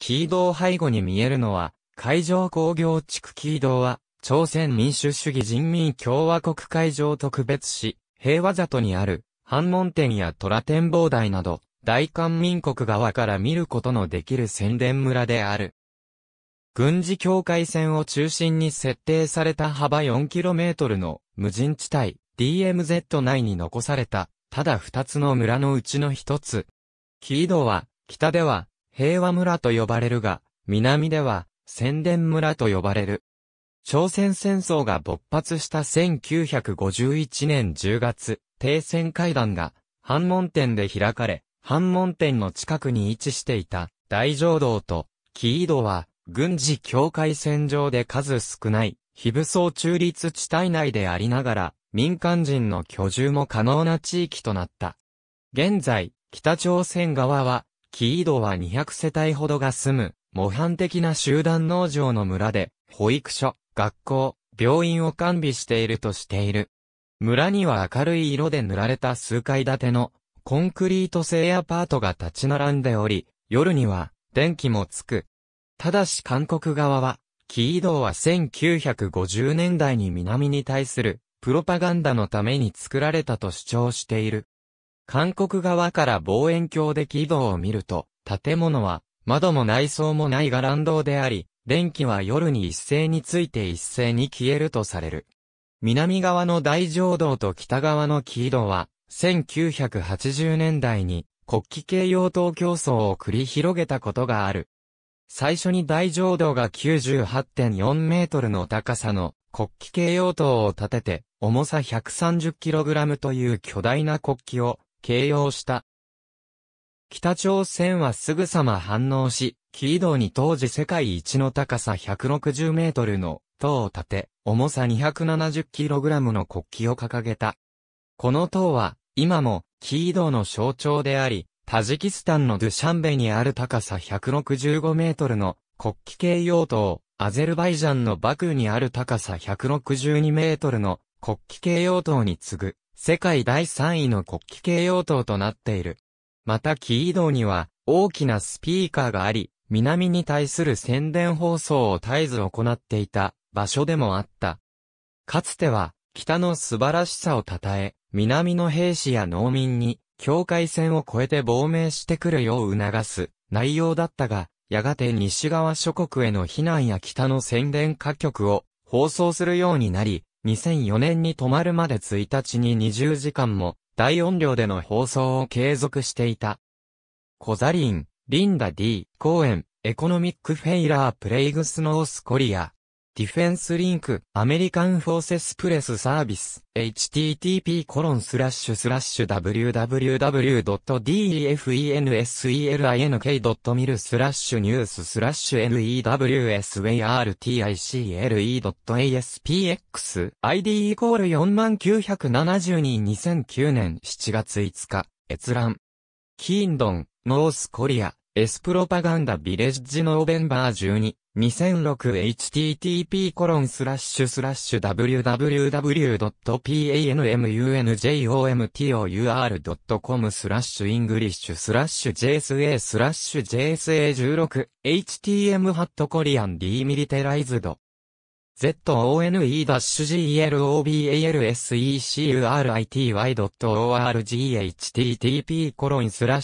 キー道背後に見えるのは、海上工業地区キー道は、朝鮮民主主義人民共和国海上特別市、平和里にある、反門店や虎展望台など、大韓民国側から見ることのできる宣伝村である。軍事境界線を中心に設定された幅 4km の無人地帯 DMZ 内に残されたただ2つの村のうちの1つ。キードは北では平和村と呼ばれるが、南では、宣伝村と呼ばれる。朝鮮戦争が勃発した1951年10月、停戦会談が、反門店で開かれ、反門店の近くに位置していた、大浄道と、紀伊道は、軍事境界線上で数少ない、非武装中立地帯内でありながら、民間人の居住も可能な地域となった。現在、北朝鮮側は、キードは200世帯ほどが住む、模範的な集団農場の村で、保育所、学校、病院を完備しているとしている。村には明るい色で塗られた数階建ての、コンクリート製アパートが立ち並んでおり、夜には、電気もつく。ただし韓国側は、キードは1950年代に南に対する、プロパガンダのために作られたと主張している。韓国側から望遠鏡で軌道を見ると、建物は窓も内装もないが乱道であり、電気は夜に一斉について一斉に消えるとされる。南側の大浄道と北側の軌道は、1980年代に国旗系用途競争を繰り広げたことがある。最初に大浄道が98.4メートルの高さの国旗系用途を立てて、重さ 130kg という巨大な国旗を形容した。北朝鮮はすぐさま反応し、キー道に当時世界一の高さ160メートルの塔を建て、重さ2 7 0ラムの国旗を掲げた。この塔は、今も、キー道の象徴であり、タジキスタンのドゥシャンベにある高さ165メートルの国旗形容塔、アゼルバイジャンのバクーにある高さ162メートルの国旗形容塔に次ぐ世界第3位の国旗系用灯となっている。またキー道には大きなスピーカーがあり、南に対する宣伝放送を絶えず行っていた場所でもあった。かつては北の素晴らしさを称え、南の兵士や農民に境界線を越えて亡命してくるよう促す内容だったが、やがて西側諸国への避難や北の宣伝歌曲を放送するようになり、2004年に止まるまで1日に20時間も大音量での放送を継続していた。コザリン、リンダ D、コーエン、エコノミックフェイラープレイグスノースコリア、ディフェンスリンク、アメリカンフォーセスプレスサービス、http://www.defenselink.mil スラッシュニューススラッシュ newswarticle.aspx ID イコール4 9 7 2 2009年7月5日、閲覧。キーンドン、ノースコリア。エスプロパガンダビレッジノーベンバー 12-2006http コロンスラッシュスラッシュ www.panmunjomtour.com スラッシュイングリッシュスラッシュ JSA スラッシュ JSA16htm ハットコリアンディミリテライズド zone.globalsecurity.www.globalsecurity.org スラ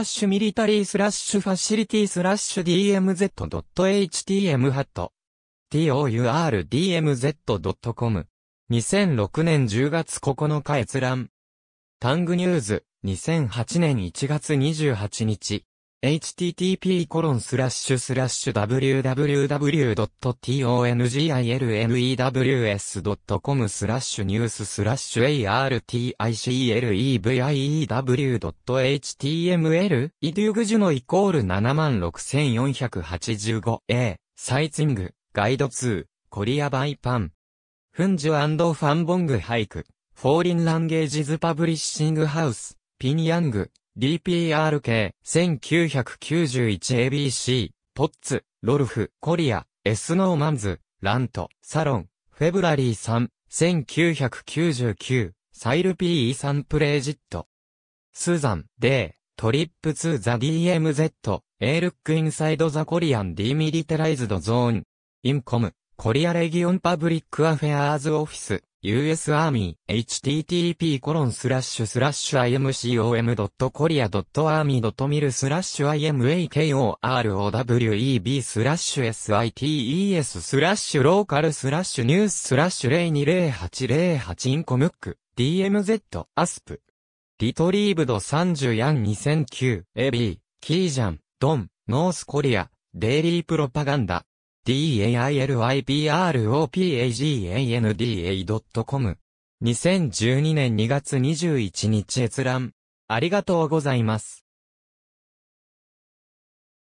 ッシュミリタリースラッシュファシリティスラッシュ dmz.htm h a t tourdmz.com 2006年10月9日閲覧タングニューズ、2008年1月28日、http://www.tongilnews.com スラッシュニューススラッシュ articleveiew.html イデュグジュのイコール 76485a サイツィングガイド2コリアバイパンフンジュファンボングハイクフォーリンランゲージズパブリッシングハウス、ピンヤング、DPRK、1991ABC、ポッツ、ロルフ、コリア、エスノーマンズ、ラント、サロン、フェブラリーさん、1999、サイルピーサンプレージット。スーザン、デー、トリップツーザ DMZ、エールックインサイドザコリアン o r ミリテライズドゾーン、インコム、コリアレギオンパブリックアフェアーズオフィス、US Army http コロンスラッシュスラッシュ imcom.korea.army.mil スラッシュ imakoroWEB ラッシュ sites スラッシュローカルスラッシュニューススラッシュ020808インコムック DMZ アスプリトリーブド30ヤン2009 AB キージャンドンノースコリアデイリープロパガンダ dailypropaganda.com。2012年2月21日閲覧。ありがとうございます。